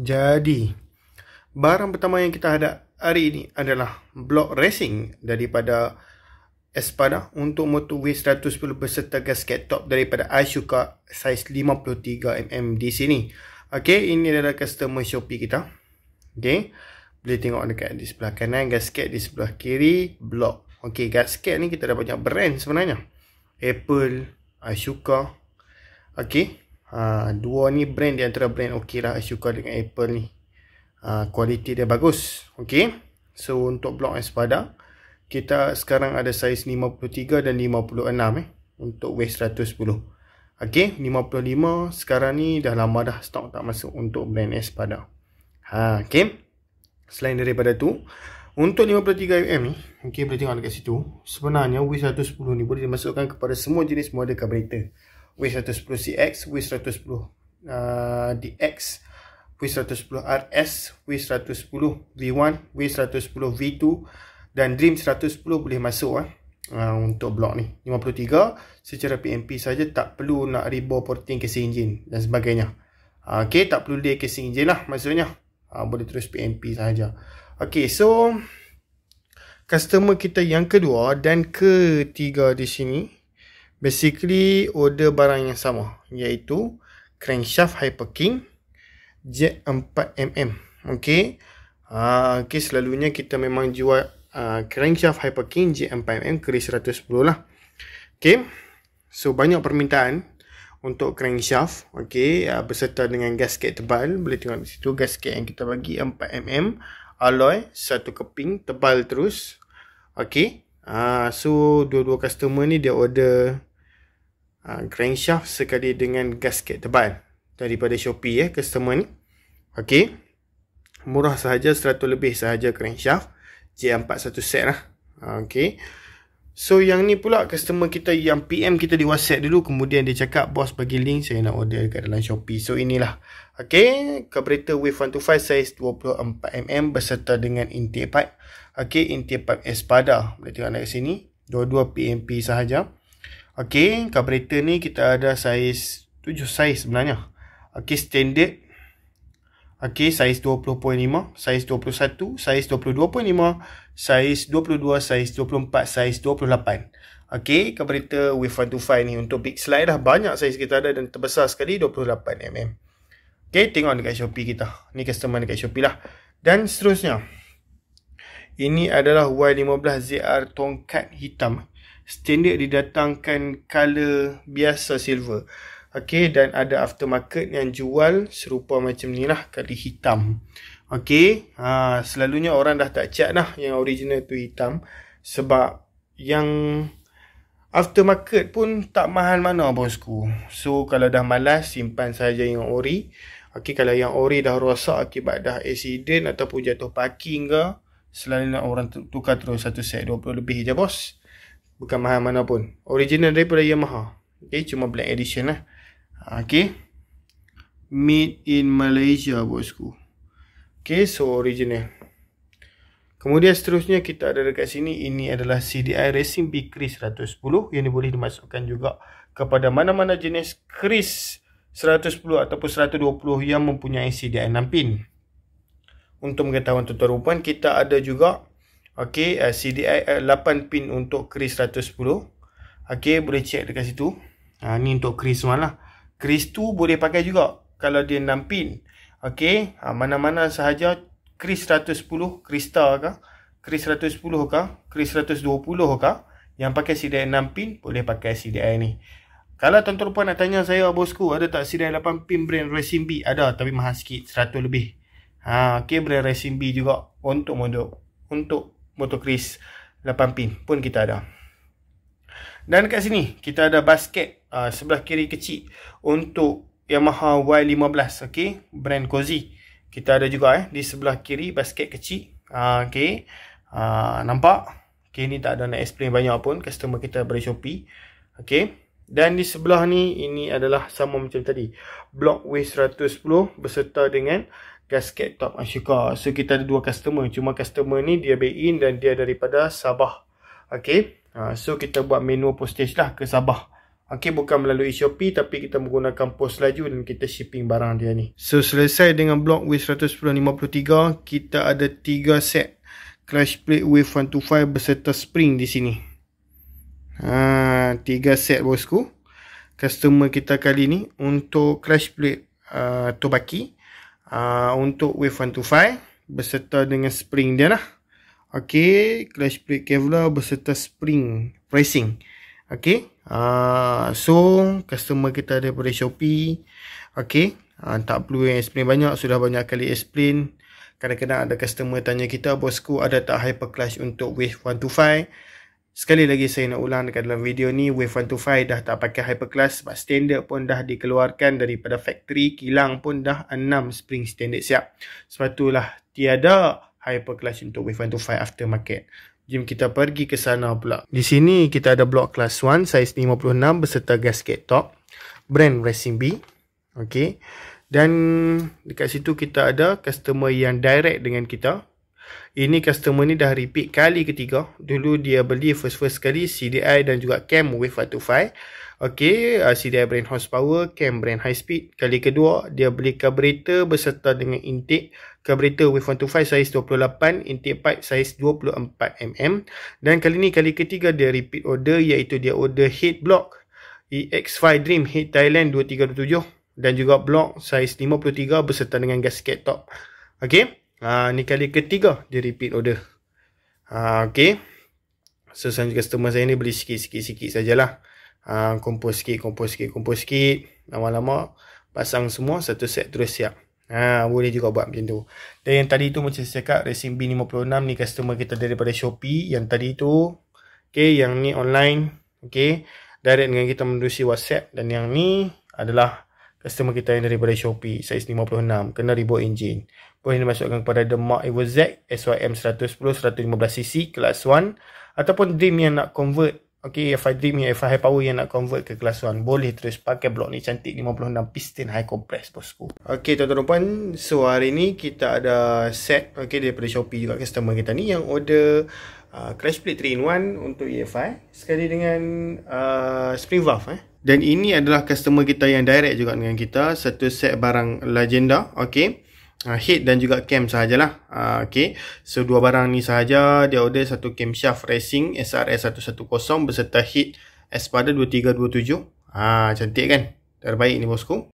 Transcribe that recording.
Jadi, barang pertama yang kita ada hari ini adalah blok racing daripada Espada untuk motorway 110 berserta gasket top daripada Ashoka saiz 53mm di sini. Okey, ini adalah customer Shopee kita. Okey. Boleh tengok dekat di sebelah kanan gasket di sebelah kiri blok. Okey, gasket ni kita ada banyak brand sebenarnya. Apple, Ashoka. Okey ha, dua ni brand di antara brand okey lah as you dengan Apple ni ha, quality dia bagus Okey, so untuk blok Espada kita sekarang ada saiz 53 dan 56 eh untuk w 110 Okey, 55 sekarang ni dah lama dah stok tak masuk untuk brand Espada ha, ok selain daripada tu untuk 53mm ni okey boleh tengok dekat situ sebenarnya w 110 ni boleh dimasukkan kepada semua jenis model carburetor W110 CX, W110 uh, DX, W110 RS, W110 V1, W110 V2 dan Dream 110 boleh masuk eh, uh, untuk blok ni. 53 secara PMP saja tak perlu nak rebuild porting casing engine dan sebagainya. Uh, okay, tak perlu dia casing engine lah maksudnya. Uh, boleh terus PMP saja. Okay, so customer kita yang kedua dan ketiga di sini basically order barang yang sama iaitu crankshaft hyperking j 4mm okey uh, ah, okay, selalunya kita memang jual uh, crankshaft hyperking j 4mm keris 110 lah okey so banyak permintaan untuk crankshaft okey uh, berserta dengan gasket tebal boleh tengok di situ gasket yang kita bagi 4mm alloy satu keping tebal terus okey uh, so dua-dua customer ni dia order uh, ha, crankshaft sekali dengan gasket tebal daripada Shopee eh customer ni. Okey. Murah sahaja 100 lebih sahaja crankshaft J41 set lah. Ha, Okey. So yang ni pula customer kita yang PM kita di WhatsApp dulu kemudian dia cakap bos bagi link saya nak order dekat dalam Shopee. So inilah. Okey, carburetor Wave 125 saiz 24 mm berserta dengan intake pipe. Okey, intake pipe Espada. Boleh tengok anda sini. 22 PMP sahaja. Okay, carburetor ni kita ada saiz 7 saiz sebenarnya. Okay, standard. Okay, saiz 20.5, saiz 21, saiz 22.5, saiz 22, saiz 24, saiz 28. Okay, carburetor Wave 125 ni untuk big slide dah banyak saiz kita ada dan terbesar sekali 28mm. Okay, tengok dekat Shopee kita. Ni customer dekat Shopee lah. Dan seterusnya. Ini adalah Y15 ZR tongkat hitam standard didatangkan color biasa silver. Okey dan ada aftermarket yang jual serupa macam ni lah kali hitam. Okey, ha, selalunya orang dah tak cek dah yang original tu hitam sebab yang aftermarket pun tak mahal mana bosku. So kalau dah malas simpan saja yang ori. Okey kalau yang ori dah rosak akibat dah accident ataupun jatuh parking ke, selalunya orang tukar terus satu set 20 lebih je bos. Bukan mahal mana pun Original daripada Yamaha Okay cuma black edition lah ah, Okay Made in Malaysia bosku Okay so original Kemudian seterusnya kita ada dekat sini Ini adalah CDI Racing B Chris 110 Yang boleh dimasukkan juga Kepada mana-mana jenis Chris 110 ataupun 120 Yang mempunyai CDI 6 pin Untuk mengetahuan tuan-tuan rupan Kita ada juga Okey, uh, eh, CDI uh, eh, 8 pin untuk Kris 110. Okey, boleh check dekat situ. Ha uh, ni untuk Kris lah Kris tu boleh pakai juga kalau dia 6 pin. Okey, uh, ha, mana-mana sahaja Kris 110, Krista ke, Kris 110 ke, Kris 120 ke yang pakai CDI 6 pin boleh pakai CDI ni. Kalau tuan-tuan puan nak tanya saya bosku ada tak CDI 8 pin brand Racing B? Ada tapi mahal sikit, 100 lebih. Ha, okey brand Racing B juga untuk modul untuk Motor motocross 8 pin pun kita ada dan kat sini kita ada basket uh, sebelah kiri kecil untuk Yamaha Y15 okey brand cozy kita ada juga eh di sebelah kiri basket kecil uh, okey uh, nampak okey ni tak ada nak explain banyak pun customer kita dari Shopee okey dan di sebelah ni ini adalah sama macam tadi block W110 berserta dengan gasket top Ashoka. So kita ada dua customer. Cuma customer ni dia buy-in dan dia daripada Sabah. Okay. Ha, so kita buat manual postage lah ke Sabah. Okay bukan melalui Shopee tapi kita menggunakan pos laju dan kita shipping barang dia ni. So selesai dengan block W11053 kita ada tiga set clutch plate Wave 125 berserta spring di sini. Ha, tiga set bosku. Customer kita kali ni untuk clutch plate uh, Tobaki. Ah, untuk Wave 125 Berserta dengan spring dia lah Okey, clutch plate Kevlar berserta spring pricing Okay, uh, ah, so customer kita daripada Shopee Okey, uh, tak perlu yang explain banyak, sudah banyak kali explain Kadang-kadang ada customer tanya kita, bosku ada tak hyper clutch untuk Wave 125 Sekali lagi saya nak ulang dekat dalam video ni Wave 125 dah tak pakai hyperclass sebab standard pun dah dikeluarkan daripada factory kilang pun dah 6 spring standard siap. Sebab itulah tiada hyperclass untuk Wave 125 aftermarket. Jom kita pergi ke sana pula. Di sini kita ada block class 1 saiz 56 beserta gasket top. Brand Racing B. Okay. Dan dekat situ kita ada customer yang direct dengan kita. Ini customer ni dah repeat kali ketiga. Dulu dia beli first-first kali CDI dan juga CAM Wave 125. Okay, uh, CDI brand horsepower, CAM brand high speed. Kali kedua, dia beli carburetor berserta dengan intake. Carburetor Wave 125 saiz 28, intake pipe saiz 24mm. Dan kali ni, kali ketiga dia repeat order iaitu dia order head block. EX5 Dream Head Thailand 2327 dan juga block saiz 53 berserta dengan gasket top. Okay. Uh, ni kali ketiga dia repeat order. Uh, ah, okay. So, selanjutnya customer saya ni beli sikit-sikit-sikit sajalah. Uh, ah, kumpul sikit, kumpul sikit, kumpul sikit. Lama-lama pasang semua satu set terus siap. Ha, boleh juga buat macam tu. Dan yang tadi tu macam saya cakap Racing B56 ni customer kita daripada Shopee. Yang tadi tu. Okay, yang ni online. Okay. Direct dengan kita menerusi WhatsApp. Dan yang ni adalah customer kita yang daripada Shopee saiz 56 kena reboot engine boleh dimasukkan kepada The Mark Evo Z SYM 110 115cc kelas 1 ataupun Dream yang nak convert okay F5 Dream yang F5 High Power yang nak convert ke kelas 1 boleh terus pakai blok ni cantik 56 piston high compress bosku Okay tuan-tuan rupan so hari ni kita ada set ok daripada Shopee juga customer kita ni yang order uh, crash plate 3 in 1 untuk EFI sekali dengan uh, spring valve eh dan ini adalah customer kita yang direct juga dengan kita. Satu set barang legenda. Okay. Uh, ah, head dan juga cam sahajalah. Uh, ah, okay. So, dua barang ni sahaja. Dia order satu cam shaft racing SRS110 beserta head S pada 2327. Ah, uh, cantik kan? Terbaik ni bosku.